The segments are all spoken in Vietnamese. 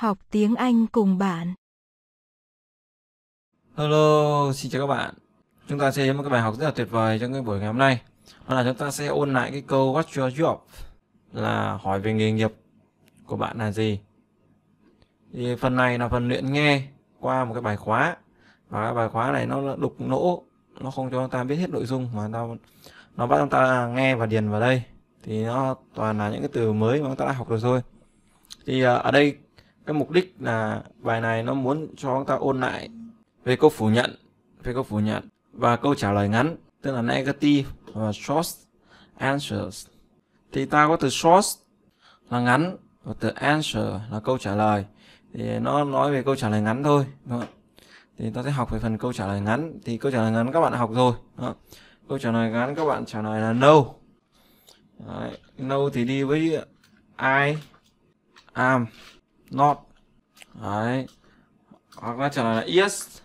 học tiếng Anh cùng bạn. Hello, xin chào các bạn. Chúng ta sẽ một cái bài học rất là tuyệt vời trong cái buổi ngày hôm nay. Đó là chúng ta sẽ ôn lại cái câu What's your job? Là hỏi về nghề nghiệp của bạn là gì. Thì phần này là phần luyện nghe qua một cái bài khóa. Và cái bài khóa này nó đục lỗ, nó không cho chúng ta biết hết nội dung mà nó nó bắt chúng ta nghe và điền vào đây thì nó toàn là những cái từ mới mà chúng ta đã học được rồi thì à, ở đây cái mục đích là bài này nó muốn cho chúng ta ôn lại về câu phủ nhận về câu phủ nhận và câu trả lời ngắn tức là negative và short answers thì ta có từ short là ngắn và từ answer là câu trả lời thì nó nói về câu trả lời ngắn thôi đúng không? thì ta sẽ học về phần câu trả lời ngắn thì câu trả lời ngắn các bạn học rồi đó. câu trả lời ngắn các bạn trả lời là no Đấy. no thì đi với I am not đấy hoặc là trả lời là yes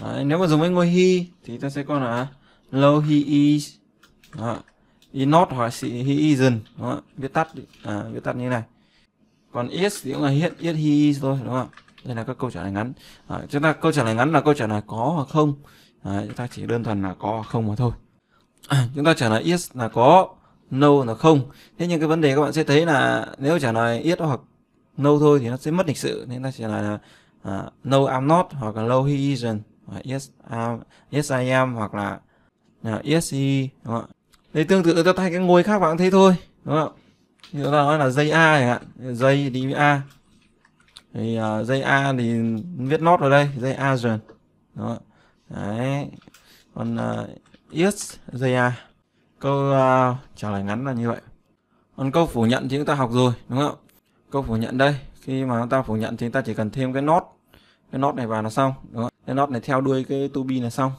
đấy, nếu mà dùng với ngôi he thì ta sẽ có là no he is đó. is not hoặc là he isn't đó. viết tắt à, viết tắt như này còn yes thì cũng là hiện yes he is thôi đúng không đây là các câu trả lời ngắn à, chúng ta câu trả lời ngắn là câu trả lời có hoặc không à, chúng ta chỉ đơn thuần là có hoặc không mà thôi chúng ta trả lời yes là có no là không thế nhưng cái vấn đề các bạn sẽ thấy là nếu trả lời yes hoặc no thôi thì nó sẽ mất lịch sự nên ta sẽ là uh, no I'm not hoặc là no he isn't hoặc yes um, yes I am hoặc là uh, yes he đúng không? Đây tương tự ta thay cái ngôi khác bạn cũng thế thôi đúng không? Như chúng ta nói là dây A này, hạn, dây đi với A. Thì uh, dây A thì viết not ở đây, dây A rồi. Đó. Đấy. Còn uh, yes dây A. Câu uh, trả lời ngắn là như vậy. Còn câu phủ nhận thì chúng ta học rồi, đúng không? câu phủ nhận đây khi mà chúng ta phủ nhận thì chúng ta chỉ cần thêm cái nốt cái nốt này vào là xong đúng không? cái nốt này theo đuôi cái to be là xong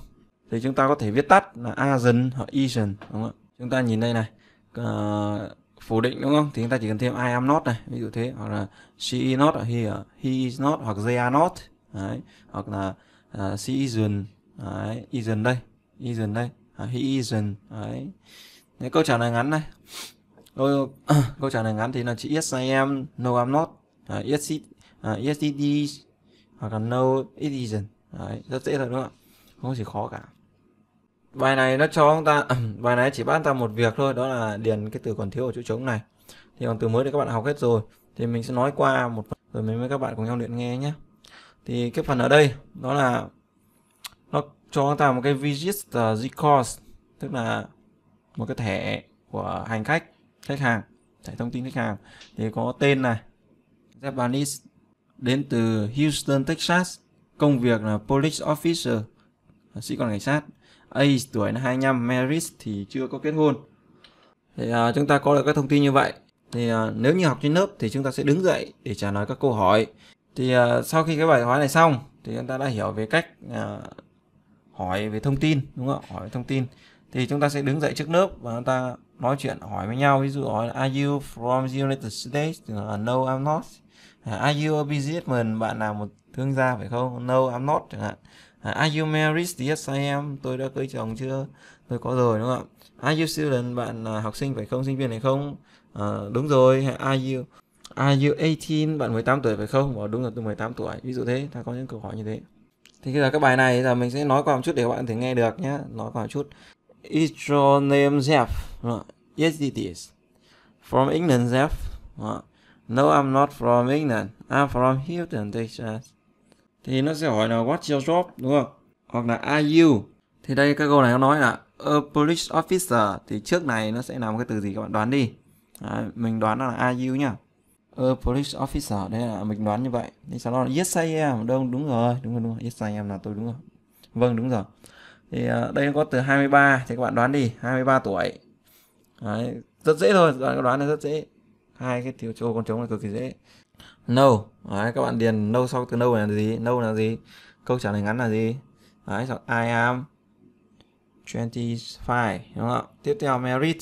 thì chúng ta có thể viết tắt là agent hoặc isn't đúng không chúng ta nhìn đây này uh, phủ định đúng không thì chúng ta chỉ cần thêm I am not này ví dụ thế hoặc là she is not he he is not hoặc they are not đấy hoặc là uh, she isn't đấy isn't đây isn't đây uh, he isn't đấy Đấy, câu trả lời ngắn này rồi, câu trả lời ngắn thì là chữ yes I am, no I'm not, uh, à, yes, it, uh, à, yes it is, hoặc là no it isn't. Đấy, rất dễ thôi đúng không ạ? Không gì khó cả. Bài này nó cho chúng ta, bài này chỉ bắt ta một việc thôi, đó là điền cái từ còn thiếu ở chỗ trống này. Thì còn từ mới thì các bạn học hết rồi, thì mình sẽ nói qua một phần rồi mình với các bạn cùng nhau luyện nghe nhé. Thì cái phần ở đây đó là nó cho chúng ta một cái visit record tức là một cái thẻ của hành khách khách hàng chạy thông tin khách hàng thì có tên này Japanese đến từ Houston Texas công việc là police officer sĩ quan cảnh sát age tuổi là 25 married thì chưa có kết hôn thì à, chúng ta có được các thông tin như vậy thì à, nếu như học trên lớp thì chúng ta sẽ đứng dậy để trả lời các câu hỏi thì à, sau khi cái bài hóa này xong thì chúng ta đã hiểu về cách à, hỏi về thông tin đúng không hỏi về thông tin thì chúng ta sẽ đứng dậy trước lớp và chúng ta nói chuyện hỏi với nhau ví dụ hỏi là are you from the United States thì là no I'm not à, are you a businessman bạn là một thương gia phải không no I'm not chẳng hạn à, are you married yes I am tôi đã cưới chồng chưa tôi có rồi đúng không ạ are you student bạn là học sinh phải không sinh viên này không à, đúng rồi are you are you 18 bạn 18 tuổi phải không đúng là tôi 18 tuổi ví dụ thế ta có những câu hỏi như thế thì bây giờ các bài này là mình sẽ nói qua một chút để các bạn thể nghe được nhé nói qua một chút Is your name Jeff? Ờ, yes, it is. From England, Zeph? Right. Ờ, no, I'm not from England. I'm from Houston, Texas. Thì nó sẽ hỏi là What's your job? Đúng không? Hoặc là Are you? Thì đây cái câu này nó nói là A police officer. Thì trước này nó sẽ là một cái từ gì các bạn đoán đi. Đấy, mình đoán là Are you nhá. A police officer. Đây là mình đoán như vậy. Thì sau đó là Yes, I am. Đúng, đúng rồi. Đúng rồi, đúng rồi. Yes, I am là tôi đúng rồi. Vâng, đúng rồi thì ờ, đây có từ 23 thì các bạn đoán đi 23 tuổi Đấy, rất dễ thôi các bạn đoán là rất dễ hai cái thiếu chỗ con trống là cực kỳ dễ no Đấy, các bạn điền no sau từ no là gì no là gì câu trả lời ngắn là gì Đấy, chọn I am 25 đúng không tiếp theo merit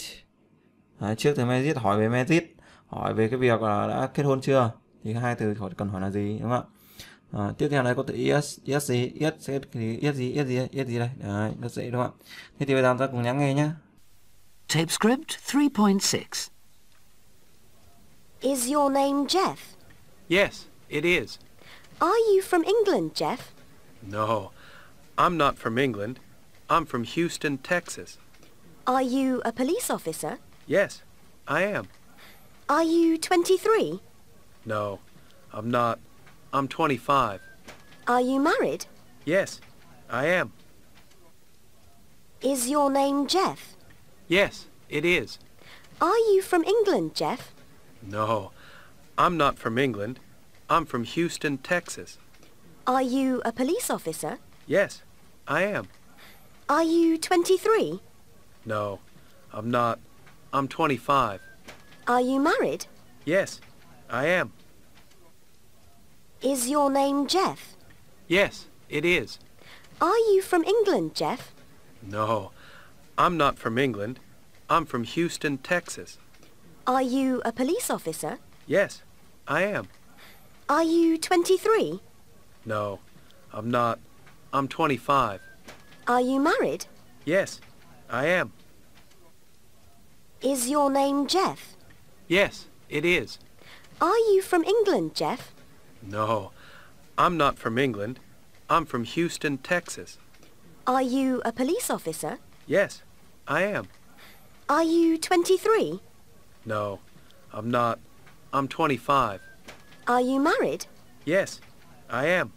Đấy, trước từ merit hỏi về merit hỏi về cái việc là đã kết hôn chưa thì hai từ hỏi cần hỏi là gì đúng không À, tiếp theo này có từ yes yes gì yes sẽ yes gì yes gì yes gì đây đấy rất dễ đúng không ạ thế thì bây giờ ta cùng lắng nghe nhé tape script 3.6 is your name Jeff yes it is are you from England Jeff no I'm not from England I'm from Houston Texas are you a police officer yes I am are you 23 no I'm not I'm 25. Are you married? Yes, I am. Is your name Jeff? Yes, it is. Are you from England, Jeff? No, I'm not from England. I'm from Houston, Texas. Are you a police officer? Yes, I am. Are you 23? No, I'm not. I'm 25. Are you married? Yes, I am. Is your name Jeff? Yes, it is. Are you from England, Jeff? No, I'm not from England. I'm from Houston, Texas. Are you a police officer? Yes, I am. Are you 23? No, I'm not. I'm 25. Are you married? Yes, I am. Is your name Jeff? Yes, it is. Are you from England, Jeff? No, I'm not from England. I'm from Houston, Texas. Are you a police officer? Yes, I am. Are you 23? No, I'm not. I'm 25. Are you married? Yes, I am.